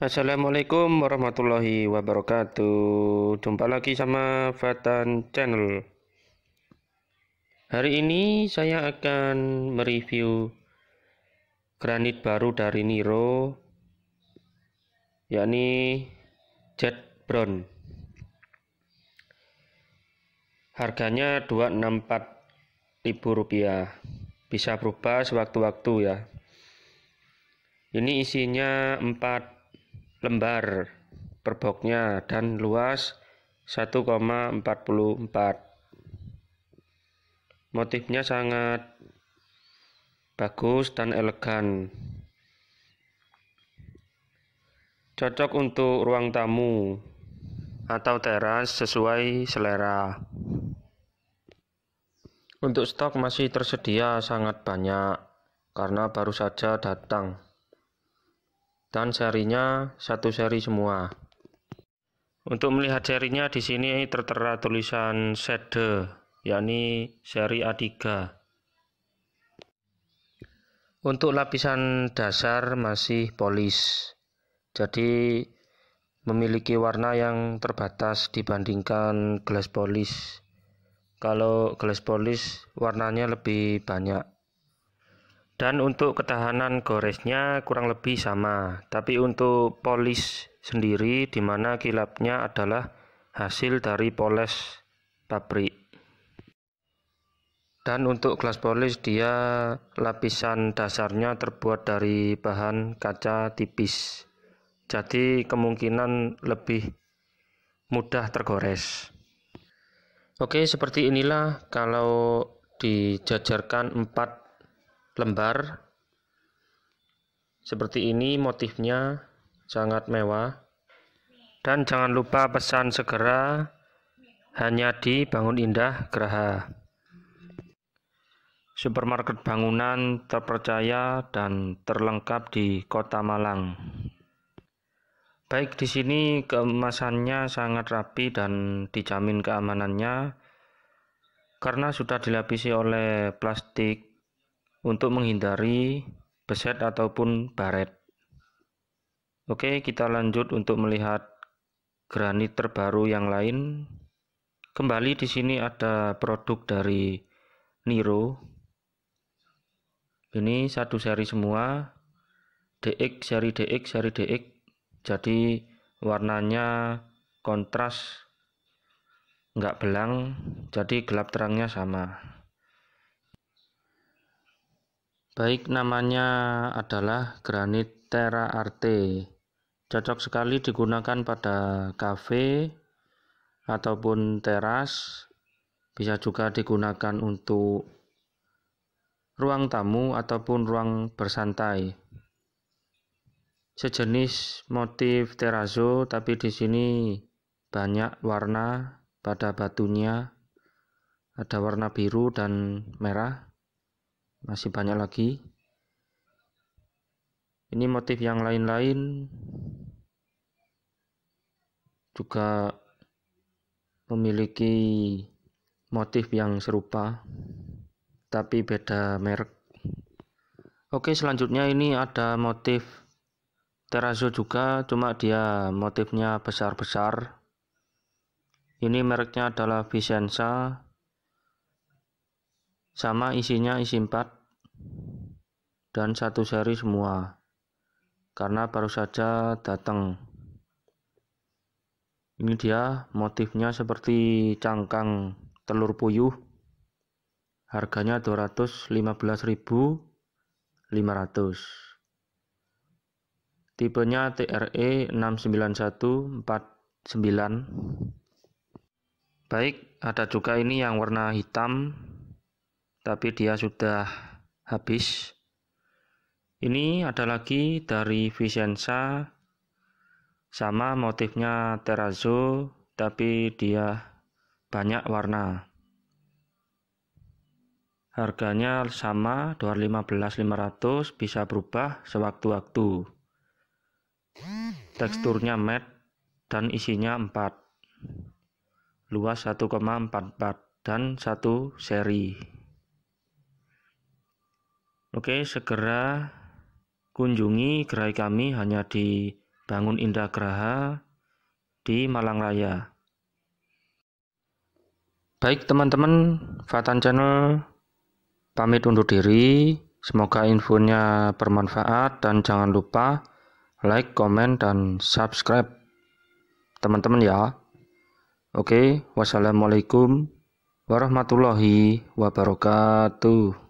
Assalamualaikum warahmatullahi wabarakatuh Jumpa lagi sama Fatan Channel Hari ini saya akan mereview granit baru dari Niro yakni Jet Brown Harganya Rp264.000 rupiah bisa berubah sewaktu-waktu ya ini isinya 4 lembar perboknya dan luas 1,44. Motifnya sangat bagus dan elegan. Cocok untuk ruang tamu atau teras sesuai selera. Untuk stok masih tersedia sangat banyak karena baru saja datang dan serinya satu seri semua. Untuk melihat serinya di sini tertera tulisan sede, yakni seri A3. Untuk lapisan dasar masih polis. Jadi memiliki warna yang terbatas dibandingkan gelas polis. Kalau gelas polis warnanya lebih banyak. Dan untuk ketahanan goresnya kurang lebih sama, tapi untuk polis sendiri di mana kilapnya adalah hasil dari poles pabrik. Dan untuk kelas polis dia lapisan dasarnya terbuat dari bahan kaca tipis. Jadi kemungkinan lebih mudah tergores. Oke, seperti inilah kalau dijajarkan empat lembar seperti ini motifnya sangat mewah dan jangan lupa pesan segera hanya di Bangun Indah Geraha supermarket bangunan terpercaya dan terlengkap di kota Malang baik di sini kemasannya sangat rapi dan dijamin keamanannya karena sudah dilapisi oleh plastik untuk menghindari beset ataupun baret. Oke, kita lanjut untuk melihat granit terbaru yang lain. Kembali di sini ada produk dari Niro. Ini satu seri semua. DX seri DX seri DX. Jadi warnanya kontras nggak belang, jadi gelap terangnya sama. Baik namanya adalah granit Terra Arte. Cocok sekali digunakan pada kafe ataupun teras. Bisa juga digunakan untuk ruang tamu ataupun ruang bersantai. Sejenis motif terrazzo tapi di sini banyak warna pada batunya. Ada warna biru dan merah masih banyak lagi ini motif yang lain-lain juga memiliki motif yang serupa tapi beda merek oke selanjutnya ini ada motif terrazzo juga cuma dia motifnya besar-besar ini mereknya adalah Vicenza sama isinya isi 4 dan satu seri semua karena baru saja datang ini dia motifnya seperti cangkang telur puyuh harganya 215.500 tipenya TRE 69149 baik ada juga ini yang warna hitam tapi dia sudah habis. Ini ada lagi dari Vicenza, sama motifnya terrazzo, tapi dia banyak warna. Harganya sama, 215.500, bisa berubah sewaktu-waktu. Teksturnya matte dan isinya 4. Luas 1,44 dan 1 seri. Oke, segera kunjungi gerai kami hanya di Bangun Indah Geraha di Malang Raya. Baik teman-teman, Fatan Channel pamit undur diri. Semoga infonya bermanfaat dan jangan lupa like, komen, dan subscribe. Teman-teman ya. Oke, wassalamualaikum warahmatullahi wabarakatuh.